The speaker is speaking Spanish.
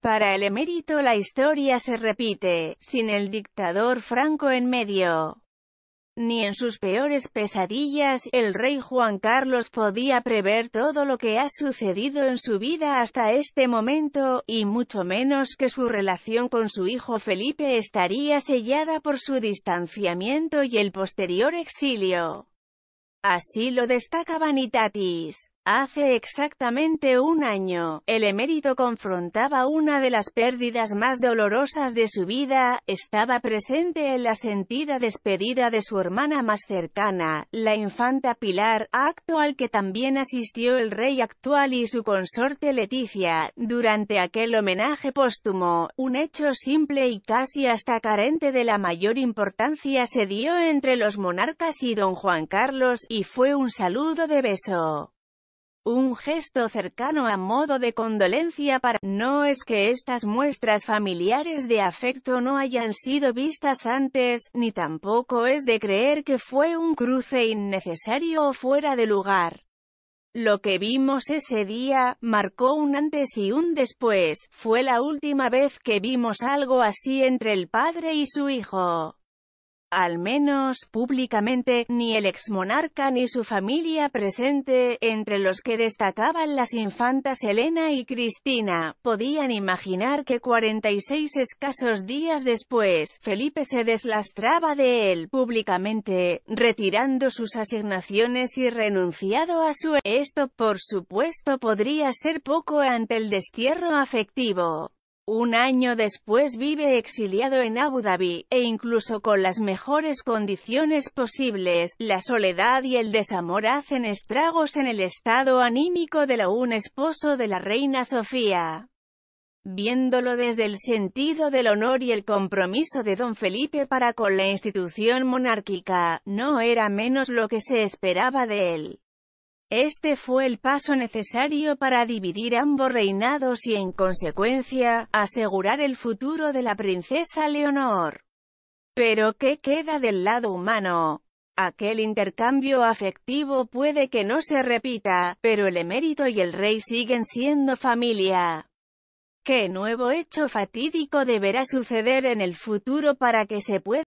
Para el emérito la historia se repite, sin el dictador Franco en medio. Ni en sus peores pesadillas, el rey Juan Carlos podía prever todo lo que ha sucedido en su vida hasta este momento, y mucho menos que su relación con su hijo Felipe estaría sellada por su distanciamiento y el posterior exilio. Así lo destaca Vanitatis. Hace exactamente un año, el emérito confrontaba una de las pérdidas más dolorosas de su vida, estaba presente en la sentida despedida de su hermana más cercana, la infanta Pilar, acto al que también asistió el rey actual y su consorte Leticia, durante aquel homenaje póstumo, un hecho simple y casi hasta carente de la mayor importancia se dio entre los monarcas y don Juan Carlos, y fue un saludo de beso un gesto cercano a modo de condolencia para... No es que estas muestras familiares de afecto no hayan sido vistas antes, ni tampoco es de creer que fue un cruce innecesario o fuera de lugar. Lo que vimos ese día, marcó un antes y un después, fue la última vez que vimos algo así entre el padre y su hijo al menos públicamente, ni el exmonarca ni su familia presente, entre los que destacaban las infantas Elena y Cristina, podían imaginar que 46 escasos días después, Felipe se deslastraba de él públicamente, retirando sus asignaciones y renunciado a su... Esto, por supuesto, podría ser poco ante el destierro afectivo un año después vive exiliado en Abu Dhabi, e incluso con las mejores condiciones posibles, la soledad y el desamor hacen estragos en el estado anímico de la un esposo de la reina Sofía. Viéndolo desde el sentido del honor y el compromiso de don Felipe para con la institución monárquica, no era menos lo que se esperaba de él. Este fue el paso necesario para dividir ambos reinados y en consecuencia, asegurar el futuro de la princesa Leonor. Pero ¿qué queda del lado humano? Aquel intercambio afectivo puede que no se repita, pero el emérito y el rey siguen siendo familia. ¿Qué nuevo hecho fatídico deberá suceder en el futuro para que se pueda